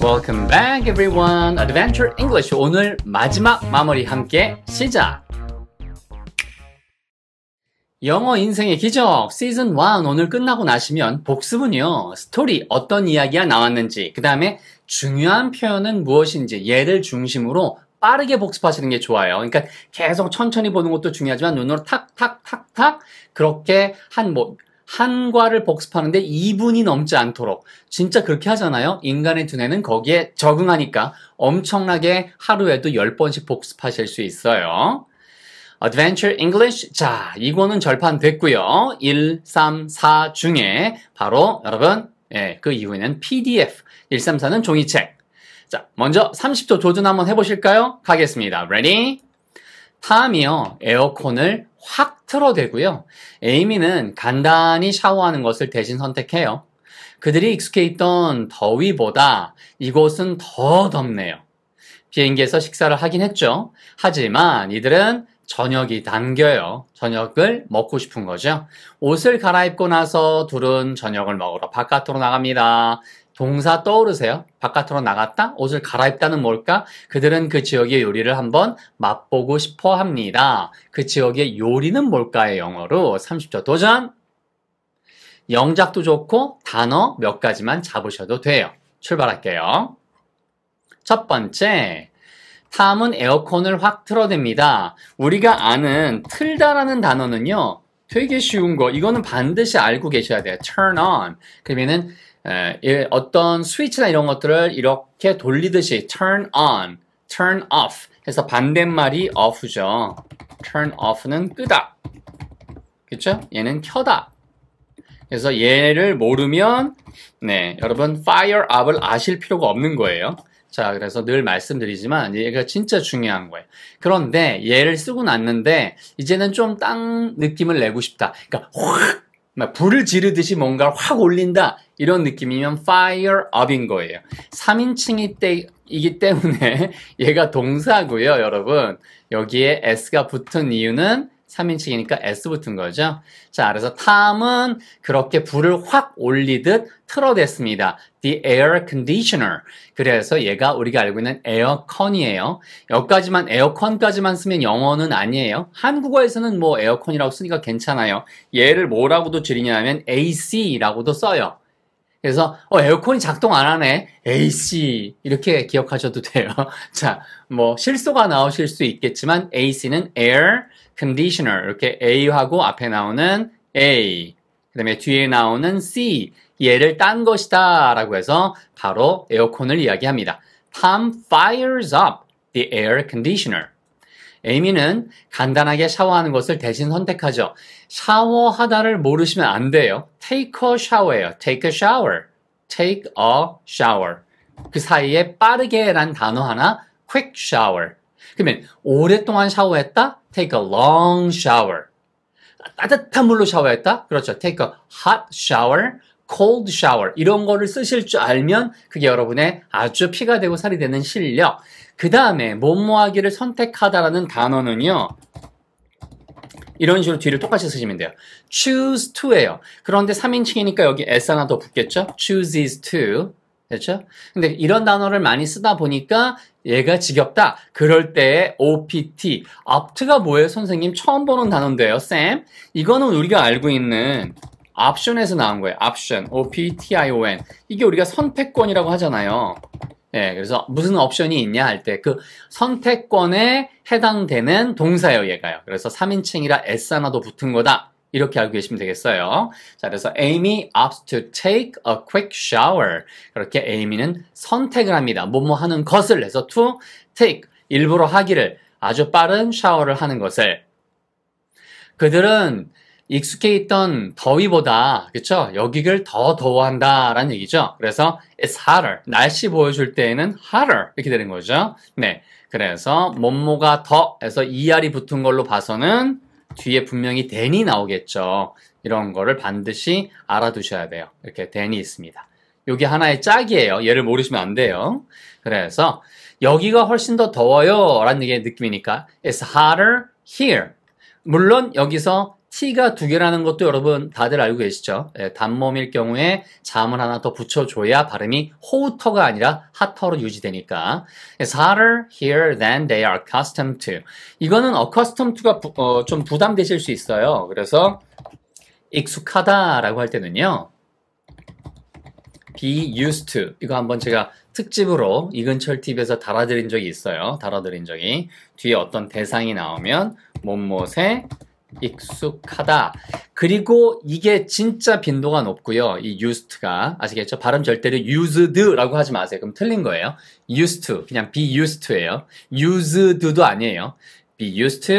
Welcome back everyone. Adventure English 오늘 마지막 마무리 함께 시작. 영어 인생의 기적 시즌 1 오늘 끝나고 나시면 복습은요. 스토리 어떤 이야기가 나왔는지, 그다음에 중요한 표현은 무엇인지 예를 중심으로 빠르게 복습하시는 게 좋아요. 그러니까 계속 천천히 보는 것도 중요하지만 눈으로 탁, 탁, 탁, 탁, 그렇게 한뭐 한과를 복습하는데 2분이 넘지 않도록 진짜 그렇게 하잖아요. 인간의 두뇌는 거기에 적응하니까 엄청나게 하루에도 10번씩 복습하실 수 있어요. Adventure English. 자, 이거는 절판됐고요. 1, 3, 4 중에 바로 여러분 예, 그 이후에는 PDF. 1, 3, 4는 종이책. 자, 먼저 30초 조준 한번 해보실까요? 가겠습니다. Ready? 탐이요. 에어컨을 확 틀어대고요. 에이미는 간단히 샤워하는 것을 대신 선택해요. 그들이 익숙해 있던 더위보다 이곳은 더 덥네요. 비행기에서 식사를 하긴 했죠. 하지만 이들은 저녁이 당겨요. 저녁을 먹고 싶은 거죠. 옷을 갈아입고 나서 둘은 저녁을 먹으러 바깥으로 나갑니다. 동사 떠오르세요? 바깥으로 나갔다? 옷을 갈아입다는 뭘까? 그들은 그 지역의 요리를 한번 맛보고 싶어 합니다. 그 지역의 요리는 뭘까요? 영어로 30초 도전! 영작도 좋고 단어 몇 가지만 잡으셔도 돼요. 출발할게요. 첫 번째, 탐은 에어컨을 확 틀어댑니다. 우리가 아는 틀다라는 단어는요, 되게 쉬운 거. 이거는 반드시 알고 계셔야 돼요. turn on. 그러면은 예, 어떤 스위치나 이런 것들을 이렇게 돌리듯이 turn on, turn off 해서 반대말이 off죠. turn off는 끄다. 그쵸? 얘는 켜다. 그래서 얘를 모르면 네, 여러분 fire up을 아실 필요가 없는 거예요. 자, 그래서 늘 말씀드리지만 얘가 진짜 중요한 거예요. 그런데 얘를 쓰고 났는데 이제는 좀 땅 느낌을 내고 싶다. 그러니까 확 불을 지르듯이 뭔가를 확 올린다. 이런 느낌이면 fire up인 거예요. 3인칭이 때, 이기 때문에 얘가 동사고요, 여러분. 여기에 s가 붙은 이유는 3인칭이니까 S 붙은 거죠. 자, 그래서 t 탐은 그렇게 불을 확 올리듯 틀어댔습니다. The air conditioner. 그래서 얘가 우리가 알고 있는 에어컨이에요. 여기까지만 에어컨까지만 쓰면 영어는 아니에요. 한국어에서는 뭐 에어컨이라고 쓰니까 괜찮아요. 얘를 뭐라고도 줄이냐면 AC라고도 써요. 그래서 어, 에어컨이 작동 안 하네. AC 이렇게 기억하셔도 돼요. 자, 뭐실수가 나오실 수 있겠지만 AC는 air conditioner 이렇게 A하고 앞에 나오는 A 그다음에 뒤에 나오는 C 얘를 딴 것이다라고 해서 바로 에어컨을 이야기합니다. Tom fires up the air conditioner. 에미는 간단하게 샤워하는 것을 대신 선택하죠. 샤워하다를 모르시면 안 돼요. take a shower예요. take a shower. take a shower. 그 사이에 빠르게란 단어 하나 quick shower. 그러면 오랫동안 샤워했다? take a long shower. 따뜻한 물로 샤워했다? 그렇죠. take a hot shower. cold shower 이런 거를 쓰실 줄 알면 그게 여러분의 아주 피가 되고 살이 되는 실력. 그 다음에 몸모하기를 선택하다라는 단어는요. 이런 식으로 뒤를 똑같이 쓰시면 돼요. choose to예요. 그런데 3인칭이니까 여기 s 하나 더 붙겠죠? chooses to. 그렇죠? 근데 이런 단어를 많이 쓰다 보니까 얘가 지겹다. 그럴 때 OPT, opt가 뭐예요? 선생님 처음 보는 단어인데요, 쌤. 이거는 우리가 알고 있는 옵션에서 나온 거예요. 옵션, O-P-T-I-O-N. 이게 우리가 선택권이라고 하잖아요. 예, 그래서 무슨 옵션이 있냐 할 때 그 선택권에 해당되는 동사예요, 얘가요. 그래서 3인칭이라 S 하나 도 붙은 거다. 이렇게 알고 계시면 되겠어요. 자, 그래서 Amy opts to take a quick shower. 그렇게 Amy는 선택을 합니다. 뭐뭐 하는 것을 해서 to take, 일부러 하기를 아주 빠른 샤워를 하는 것을. 그들은 익숙해 있던 더위보다 그쵸 여기를 더 더워한다라는 얘기죠. 그래서 it's hotter 날씨 보여줄 때에는 hotter 이렇게 되는 거죠. 네, 그래서 몸모가 더에서 er이 붙은 걸로 봐서는 뒤에 분명히 t h n 이 나오겠죠. 이런 거를 반드시 알아두셔야 돼요. 이렇게 t h n 이 있습니다. 여기 하나의 짝이에요. 얘를 모르시면 안 돼요. 그래서 여기가 훨씬 더 더워요 라는 얘기의 느낌이니까 it's hotter here 물론 여기서 T가 두 개라는 것도 여러분 다들 알고 계시죠? 예, 단몸일 경우에 자음을 하나 더 붙여줘야 발음이 호우터가 아니라 하터로 유지되니까. 그래서 hotter here than they are accustomed to. 이거는 accustomed to가 부, 어, 좀 부담되실 수 있어요. 그래서 익숙하다라고 할 때는요. be used to. 이거 한번 제가 특집으로 이근철 TV에서 달아드린 적이 있어요. 달아드린 적이. 뒤에 어떤 대상이 나오면, 몸못에 익숙하다. 그리고 이게 진짜 빈도가 높고요. 이 used가 아시겠죠? 발음 절대로 used라고 하지 마세요. 그럼 틀린 거예요. used 그냥 be used예요. used도 아니에요. be used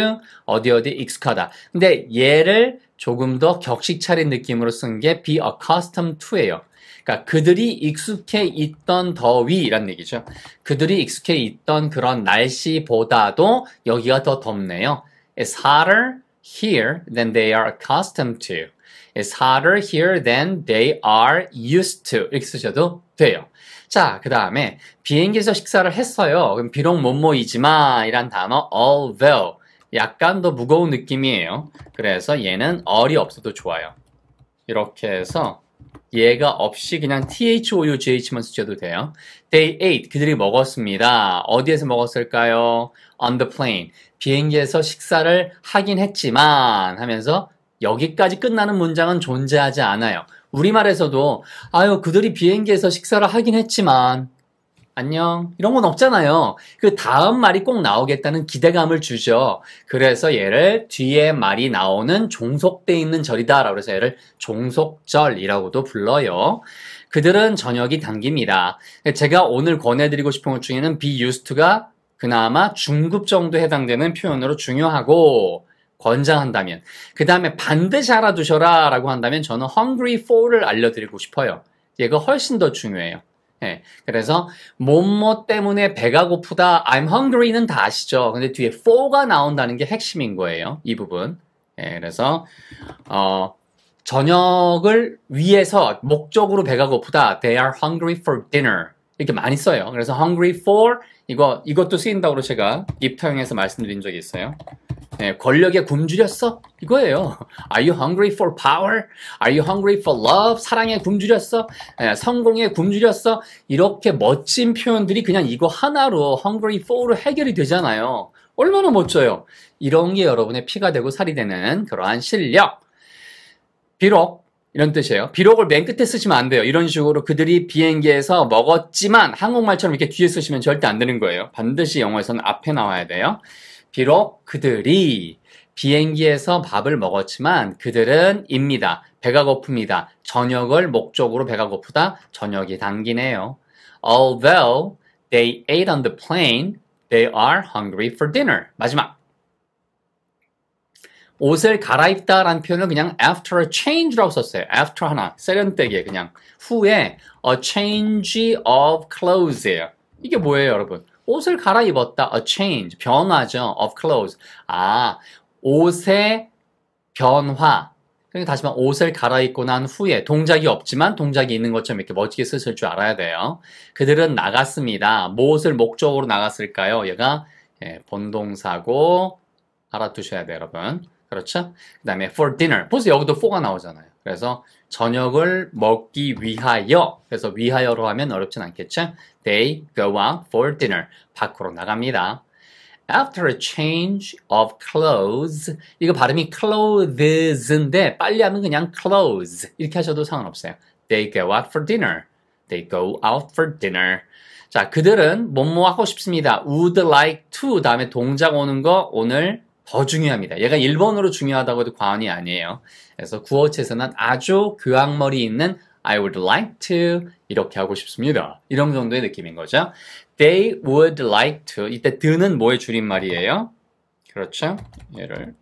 어디 어디 익숙하다. 근데 얘를 조금 더 격식 차린 느낌으로 쓴 게 be accustomed to예요. 그러니까 그들이 익숙해 있던 더위란 얘기죠. 그들이 익숙해 있던 그런 날씨보다도 여기가 더 덥네요. It's hotter here than they are accustomed to. It's hotter here than they are used to. 이렇게 쓰셔도 돼요. 자, 그 다음에 비행기에서 식사를 했어요. 그럼 비록 못모이지만 이란 단어 although 약간 더 무거운 느낌이에요. 그래서 얘는 얼이 없어도 좋아요. 이렇게 해서 얘가 없이 그냥 THOUGH만 쓰셔도 돼요. d a y 8. 그들이 먹었습니다. 어디에서 먹었을까요? On the plane. 비행기에서 식사를 하긴 했지만 하면서 여기까지 끝나는 문장은 존재하지 않아요. 우리말에서도 아유 그들이 비행기에서 식사를 하긴 했지만 안녕 이런 건 없잖아요. 그 다음 말이 꼭 나오겠다는 기대감을 주죠. 그래서 얘를 뒤에 말이 나오는 종속돼 있는 절이다라고 해서 얘를 종속절이라고도 불러요. 그들은 저녁이 당깁니다. 제가 오늘 권해드리고 싶은 것 중에는 be used가 그나마 중급 정도 해당되는 표현으로 중요하고 권장한다면 그 다음에 반드시 알아두셔라 라고 한다면 저는 hungry for를 알려드리고 싶어요. 얘가 훨씬 더 중요해요. 예. 그래서 뭐뭐 때문에 배가 고프다, I'm hungry는 다 아시죠. 근데 뒤에 for가 나온다는 게 핵심인 거예요. 이 부분. 예, 그래서 어, 저녁을 위해서 목적으로 배가 고프다. They are hungry for dinner. 이렇게 많이 써요. 그래서 hungry for 이거 이것도 쓰인다고 제가 입타용에서 말씀드린 적이 있어요. 네, 예, 권력에 굶주렸어? 이거예요. Are you hungry for power? Are you hungry for love? 사랑에 굶주렸어? 네, 성공에 굶주렸어? 이렇게 멋진 표현들이 그냥 이거 하나로 hungry for로 해결이 되잖아요. 얼마나 멋져요. 이런 게 여러분의 피가 되고 살이 되는 그러한 실력. 비록 이런 뜻이에요. 비록을 맨 끝에 쓰시면 안 돼요. 이런 식으로 그들이 비행기에서 먹었지만 한국말처럼 이렇게 뒤에 쓰시면 절대 안 되는 거예요. 반드시 영어에서는 앞에 나와야 돼요. 비록 그들이 비행기에서 밥을 먹었지만 그들은 입니다. 배가 고픕니다. 저녁을 목적으로 배가 고프다. 저녁이 당기네요. Although they ate on the plane, they are hungry for dinner. 마지막. 옷을 갈아입다 라는 표현을 그냥 after a change라고 썼어요. after 하나. 세련되게 그냥. 후에 a change of clothes예요. 이게 뭐예요, 여러분? 옷을 갈아입었다. A change. 변화죠. Of clothes. 아, 옷의 변화. 그러니까 다시 말 옷을 갈아입고 난 후에 동작이 없지만 동작이 있는 것처럼 이렇게 멋지게 쓰실 줄 알아야 돼요. 그들은 나갔습니다. 무엇을 뭐 목적으로 나갔을까요? 얘가 예, 본동사고 알아두셔야 돼요, 여러분. 그렇죠? 그 다음에 for dinner. 보세요, 여기도 for가 나오잖아요. 그래서 저녁을 먹기 위하여 그래서 위하여로 하면 어렵진 않겠죠? They go out for dinner. 밖으로 나갑니다. After a change of clothes 이거 발음이 clothes인데 빨리 하면 그냥 clothes 이렇게 하셔도 상관없어요. They go out for dinner. They go out for dinner. 자, 그들은 뭐뭐 하고 싶습니다. would like to 다음에 동작 오는 거 오늘 더 중요합니다. 얘가 1번으로 중요하다고 해도 과언이 아니에요. 그래서 구어체에서는 아주 교양머리 있는 I would like to 이렇게 하고 싶습니다. 이런 정도의 느낌인 거죠. They would like to 이때 드는 뭐의 줄임말이에요? 그렇죠? 얘를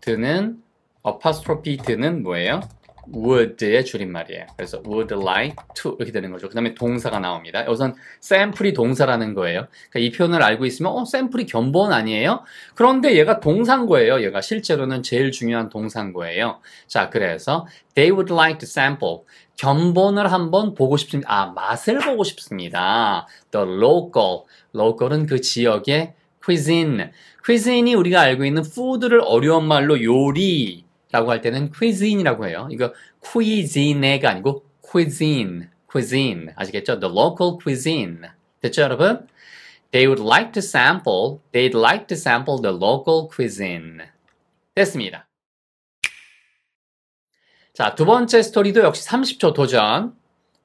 드는 apostrophe 드는 뭐예요? would의 줄임말이에요. 그래서 would like to 이렇게 되는 거죠. 그 다음에 동사가 나옵니다. 우선 샘플이 동사라는 거예요. 그러니까 이 표현을 알고 있으면 어 샘플이 견본 아니에요? 그런데 얘가 동사인 거예요. 얘가 실제로는 제일 중요한 동사인 거예요. 자 그래서 they would like to sample 견본을 한번 보고 싶습니다. 아 맛을 보고 싶습니다. The local, local은 그 지역의 cuisine. cuisine이 우리가 알고 있는 푸드를 어려운 말로 요리 라고 할 때는 cuisine이라고 해요. 이거 cuisine가 아니고 cuisine, cuisine. 아시겠죠? The local cuisine. 됐죠, 여러분? They would like to sample, they'd like to sample the local cuisine. 됐습니다. 자, 두 번째 스토리도 역시 30초 도전.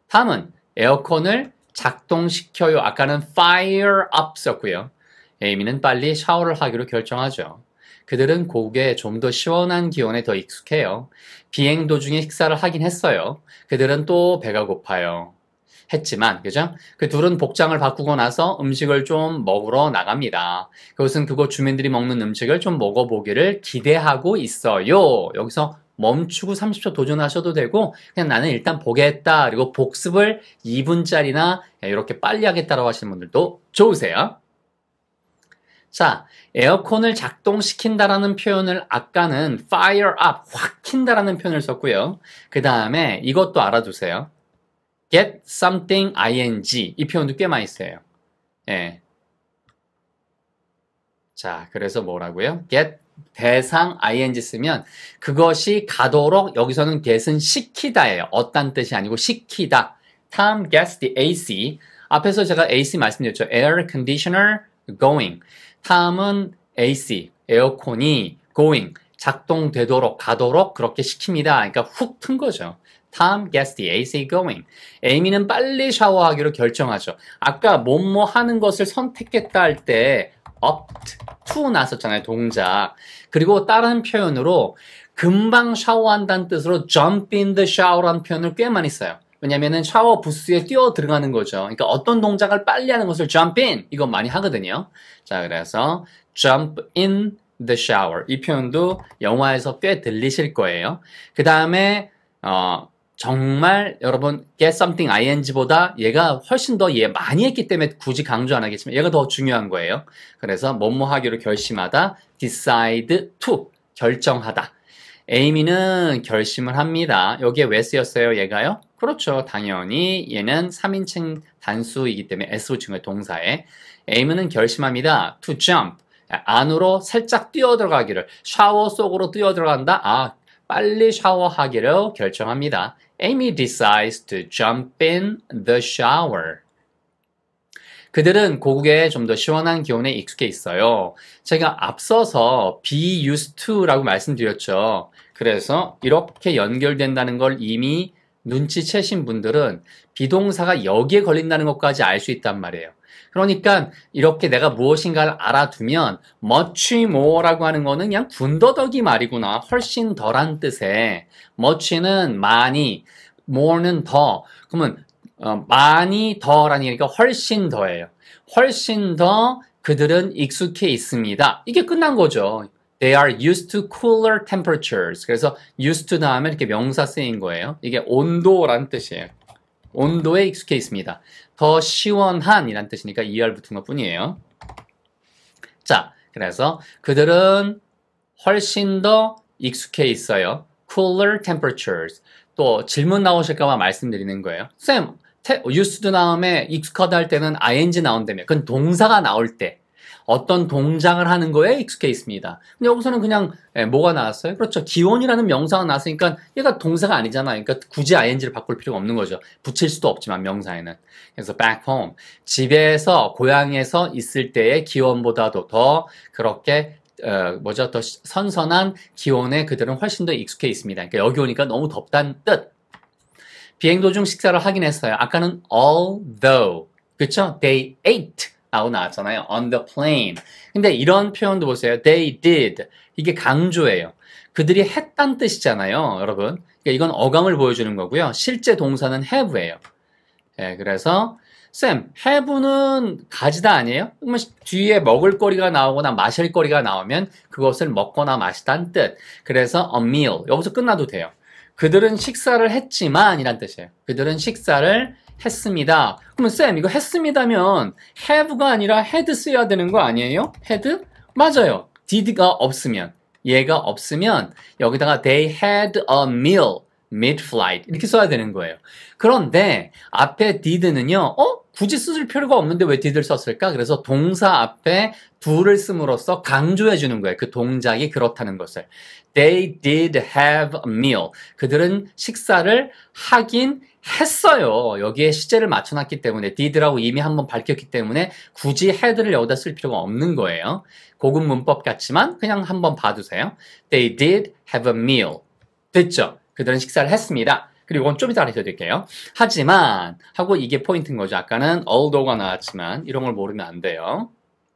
다음은 에어컨을 작동시켜요. 아까는 fire up 썼고요. 에이미는 빨리 샤워를 하기로 결정하죠. 그들은 곡에 좀 더 시원한 기온에 더 익숙해요. 비행 도중에 식사를 하긴 했어요. 그들은 또 배가 고파요. 했지만, 그죠? 그 둘은 복장을 바꾸고 나서 음식을 좀 먹으러 나갑니다. 그것은 그곳 주민들이 먹는 음식을 좀 먹어보기를 기대하고 있어요. 여기서 멈추고 30초 도전하셔도 되고, 그냥 나는 일단 보겠다. 그리고 복습을 2분짜리나 이렇게 빨리 하겠다라고 하시는 분들도 좋으세요. 자, 에어컨을 작동시킨다라는 표현을 아까는 fire up, 확 킨다라는 표현을 썼고요. 그 다음에 이것도 알아두세요. get something ing 이 표현도 꽤 많이 써요. 예. 자, 그래서 뭐라고요? get 대상 ing 쓰면 그것이 가도록 여기서는 get은 시키다예요. 어떤 뜻이 아니고 시키다. Tom gets the AC. 앞에서 제가 AC 말씀드렸죠. air conditioner going. 다음은 AC, 에어컨이 going, 작동되도록 가도록 그렇게 시킵니다. 그러니까 훅 튼 거죠. Tom gets the AC going. 에이미는 빨리 샤워하기로 결정하죠. 아까 뭐뭐 하는 것을 선택했다 할 때 opt o 나섰잖아요 동작. 그리고 다른 표현으로 금방 샤워한다는 뜻으로 jump in the shower라는 표현을 꽤 많이 써요. 왜냐면은 샤워 부스에 뛰어 들어가는 거죠. 그러니까 어떤 동작을 빨리 하는 것을 jump in 이거 많이 하거든요. 자, 그래서 jump in the shower 이 표현도 영화에서 꽤 들리실 거예요. 그 다음에 어, 정말 여러분 get something ing보다 얘가 훨씬 더 얘 많이 했기 때문에 굳이 강조 안 하겠지만 얘가 더 중요한 거예요. 그래서 뭐뭐 하기로 결심하다 decide to 결정하다 에이미는 결심을 합니다. 여기에 왜 쓰였어요, 얘가요? 그렇죠. 당연히 얘는 3인칭 단수이기 때문에 s o 층의 동사에 에이미는 결심합니다. to jump. 안으로 살짝 뛰어 들어가기를 샤워 속으로 뛰어 들어간다. 아, 빨리 샤워하기로 결정합니다. Amy decides to jump in the shower. 그들은 고국의 좀 더 시원한 기온에 익숙해 있어요. 제가 앞서서 be used to라고 말씀드렸죠. 그래서 이렇게 연결된다는 걸 이미 눈치채신 분들은 비동사가 여기에 걸린다는 것까지 알 수 있단 말이에요. 그러니까 이렇게 내가 무엇인가를 알아두면 much more라고 하는 거는 그냥 군더더기 말이구나. 훨씬 덜한 뜻에 much는 많이, more는 더. 그러면 어, 많이 더라는 얘기가 훨씬 더예요. 훨씬 더 그들은 익숙해 있습니다. 이게 끝난 거죠. They are used to cooler temperatures. 그래서 used to 다음에 이렇게 명사 쓰인 거예요. 이게 온도란 뜻이에요. 온도에 익숙해 있습니다. 더 시원한이란 뜻이니까 er 붙은 것 뿐이에요. 자, 그래서 그들은 훨씬 더 익숙해 있어요. cooler temperatures. 또 질문 나오실까봐 말씀드리는 거예요. 쌤, 유스드 다음에 익숙하다 할 때는 ing 나온다며. 그건 동사가 나올 때 어떤 동작을 하는 거에 익숙해 있습니다. 근데 여기서는 그냥 예, 뭐가 나왔어요? 그렇죠. 기원이라는 명사가 나왔으니까 얘가 동사가 아니잖아. 그러니까 굳이 ing를 바꿀 필요가 없는 거죠. 붙일 수도 없지만 명사에는. 그래서 back home. 집에서 고향에서 있을 때의 기원보다도 더 그렇게 어, 뭐죠? 더 선선한 기온에 그들은 훨씬 더 익숙해 있습니다. 그러니까 여기 오니까 너무 덥단 뜻. 비행 도중 식사를 하긴 했어요. 아까는 although, 그쵸? They ate 라고 나왔잖아요. on the plane. 근데 이런 표현도 보세요. they did. 이게 강조예요. 그들이 했단 뜻이잖아요, 여러분. 그러니까 이건 어감을 보여주는 거고요. 실제 동사는 have예요. 예, 그래서 쌤, have는 가지다 아니에요? 그러면 뒤에 먹을 거리가 나오거나 마실 거리가 나오면 그것을 먹거나 마시단 뜻. 그래서 a meal. 여기서 끝나도 돼요. 그들은 식사를 했지만 이란 뜻이에요. 그들은 식사를 했습니다. 그러면 쌤 이거 했습니다면 have가 아니라 had 쓰야 되는 거 아니에요? had? 맞아요. did가 없으면 얘가 없으면 여기다가 they had a meal mid-flight 이렇게 음. 써야 되는 거예요. 그런데 앞에 did는요. 어? 굳이 쓸 필요가 없는데 왜 d i d 을 썼을까? 그래서 동사 앞에 do를 씀으로써 강조해 주는 거예요. 그 동작이 그렇다는 것을. They did have a meal. 그들은 식사를 하긴 했어요. 여기에 시제를 맞춰놨기 때문에 did라고 이미 한번 밝혔기 때문에 굳이 had를 여기다 쓸 필요가 없는 거예요. 고급 문법 같지만 그냥 한번 봐두세요. They did have a meal. 됐죠? 그들은 식사를 했습니다. 그리고 이건 좀 이따 알려드릴게요. 하지만 하고 이게 포인트인 거죠. 아까는 although가 나왔지만 이런 걸 모르면 안 돼요.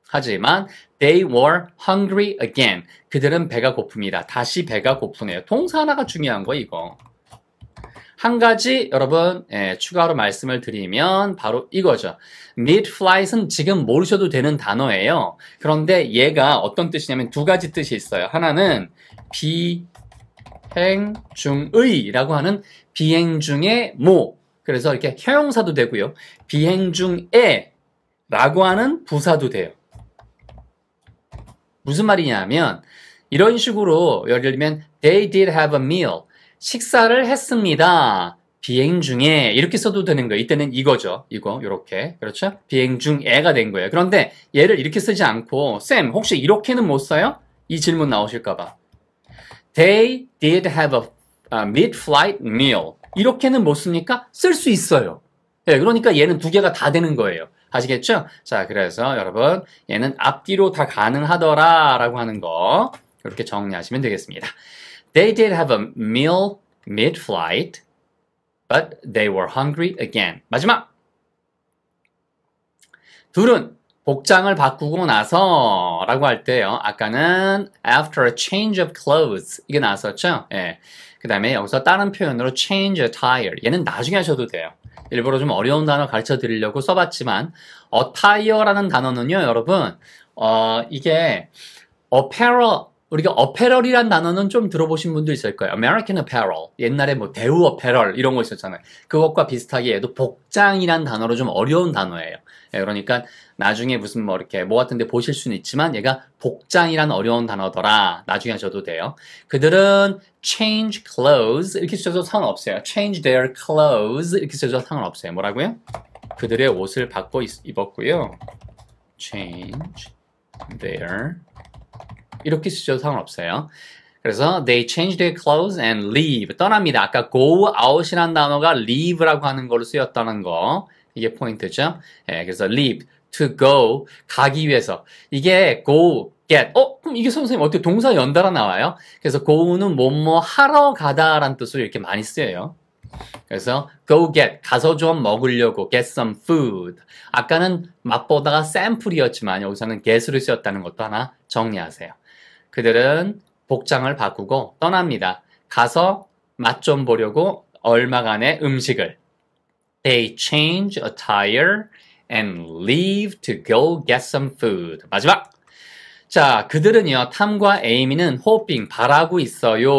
하지만 they were hungry again. 그들은 배가 고픕니다. 다시 배가 고프네요. 동사 하나가 중요한 거 이거. 한 가지 여러분 예, 추가로 말씀을 드리면 바로 이거죠. meat f l i e s 는 지금 모르셔도 되는 단어예요. 그런데 얘가 어떤 뜻이냐면 두 가지 뜻이 있어요. 하나는 비 행중의라고 하는 비행 중의 모. 그래서 이렇게 형용사도 되고요. 비행 중에 라고 하는 부사도 돼요. 무슨 말이냐면 이런 식으로 예를 들면 they did have a meal. 식사를 했습니다. 비행 중에 이렇게 써도 되는 거예요. 이때는 이거죠. 이거 이렇게 그렇죠? 비행 중에가 된 거예요. 그런데 얘를 이렇게 쓰지 않고 쌤 혹시 이렇게는 못 써요? 이 질문 나오실까 봐. They did have a u mid-flight meal. 이렇게는 못 씁니까? 쓸 수 있어요. 예, 그러니까 얘는 두 개가 다 되는 거예요. 아시겠죠? 자, 그래서 여러분, 얘는 앞뒤로 다 가능하더라 라고 하는 거, 이렇게 정리하시면 되겠습니다. They did have a meal mid-flight, but they were hungry again. 마지막! 둘은 복장을 바꾸고 나서 라고 할 때요. 아까는 after a change of clothes 이게 나왔었죠. 예. 그 다음에 여기서 다른 표현으로 change attire 얘는 나중에 하셔도 돼요. 일부러 좀 어려운 단어 가르쳐 드리려고 써봤지만 attire라는 단어는요 여러분 어 이게 apparel 우리가 a a p p r e l 이란 단어는 좀 들어보신 분도 있을 거예요. American apparel. 옛날에 뭐 대우 apparel 이런 거 있었잖아요. 그것과 비슷하게 얘도 복장이란 단어로 좀 어려운 단어예요. 예, 그러니까 나중에 무슨 뭐 이렇게 뭐 같은데 보실 수는 있지만 얘가 복장이란 어려운 단어더라. 나중에 하셔도 돼요. 그들은 change clothes 이렇게 쓰셔도 상관없어요. change their clothes 이렇게 쓰셔도 상관없어요. 뭐라고요? 그들의 옷을 바꿔 입었고요. change their 이렇게 쓰셔도 상관없어요. 그래서 they change their clothes and leave 떠납니다. 아까 go out이라는 단어가 leave라고 하는 걸로 쓰였다는 거 이게 포인트죠. 예, 그래서 leave to go 가기 위해서 이게 go get 어 그럼 이게 선생님 어떻게 동사 연달아 나와요? 그래서 go는 뭐 뭐 하러 가다라는 뜻으로 이렇게 많이 쓰여요. 그래서 go get 가서 좀 먹으려고 get some food 아까는 맛보다가 샘플이었지만 여기서는 g e t 으 쓰였다는 것도 하나 정리하세요. 그들은 복장을 바꾸고 떠납니다. 가서 맛 좀 보려고 얼마간의 음식을 They change attire and leave to go get some food. 마지막! 자, 그들은요, 탐과 에이미는 호 o 바라고 있어요.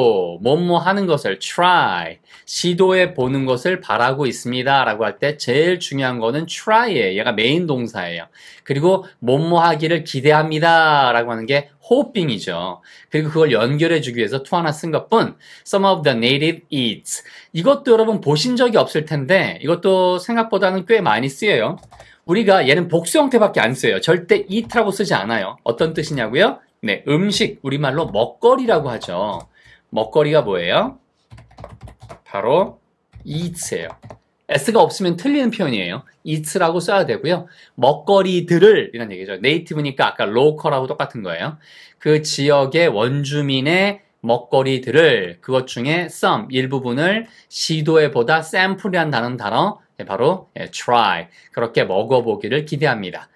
뭐뭐 하는 것을 try, 시도해 보는 것을 바라고 있습니다. 라고 할 때 제일 중요한 거는 try예요. 얘가 메인 동사예요. 그리고 뭐뭐 하기를 기대합니다. 라고 하는 게호 o 이죠 그리고 그걸 연결해 주기 위해서 투 하나 쓴 것뿐 some of the native eats. 이것도 여러분 보신 적이 없을 텐데 이것도 생각보다는 꽤 많이 쓰여요. 우리가 얘는 복수 형태밖에 안 써요. 절대 eat라고 쓰지 않아요. 어떤 뜻이냐고요? 네, 음식, 우리말로 먹거리라고 하죠. 먹거리가 뭐예요? 바로 eat예요. s가 없으면 틀리는 표현이에요. eat라고 써야 되고요. 먹거리들을 이런 얘기죠. 네이티브니까 아까 로컬하고 똑같은 거예요. 그 지역의 원주민의 먹거리들을 그것 중에 some 일부분을 시도해보다 샘플이란 단어 단어 네, 바로 예, try 그렇게 먹어보기를 기대합니다.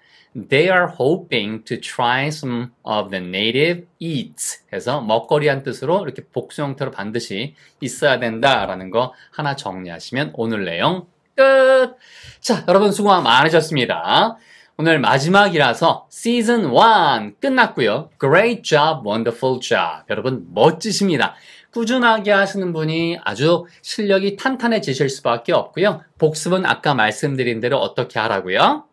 They are hoping to try some of the native eats. 해서 먹거리한 뜻으로 이렇게 복수 형태로 반드시 있어야 된다라는 거 하나 정리하시면 오늘 내용 끝. 자, 여러분 수고 많으셨습니다. 오늘 마지막이라서 시즌 1 끝났고요. Great job, wonderful job. 여러분 멋지십니다. 꾸준하게 하시는 분이 아주 실력이 탄탄해지실 수밖에 없고요. 복습은 아까 말씀드린 대로 어떻게 하라고요?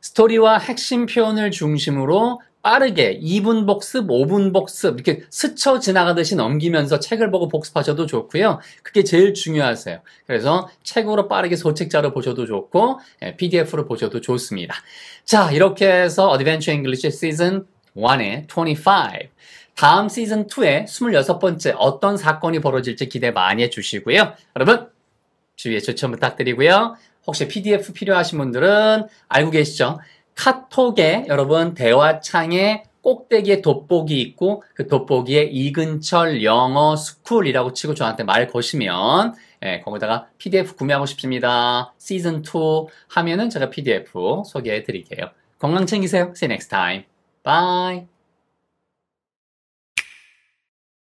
스토리와 핵심 표현을 중심으로 빠르게 2분 복습, 5분 복습 이렇게 스쳐 지나가듯이 넘기면서 책을 보고 복습하셔도 좋고요. 그게 제일 중요하세요. 그래서 책으로 빠르게 소책자로 보셔도 좋고 PDF로 예, 보셔도 좋습니다. 자, 이렇게 해서 어드벤처 잉글리시 시즌 1의 25 다음 시즌 2에 26번째 어떤 사건이 벌어질지 기대 많이 해주시고요. 여러분 주위에 추천 부탁드리고요. 혹시 PDF 필요하신 분들은 알고 계시죠? 카톡에 여러분 대화창에 꼭대기에 돋보기 있고 그 돋보기에 이근철 영어 스쿨이라고 치고 저한테 말 거시면 예, 거기다가 PDF 구매하고 싶습니다. 시즌 2 하면은 제가 PDF 소개해 드릴게요. 건강 챙기세요. See you next time. Bye.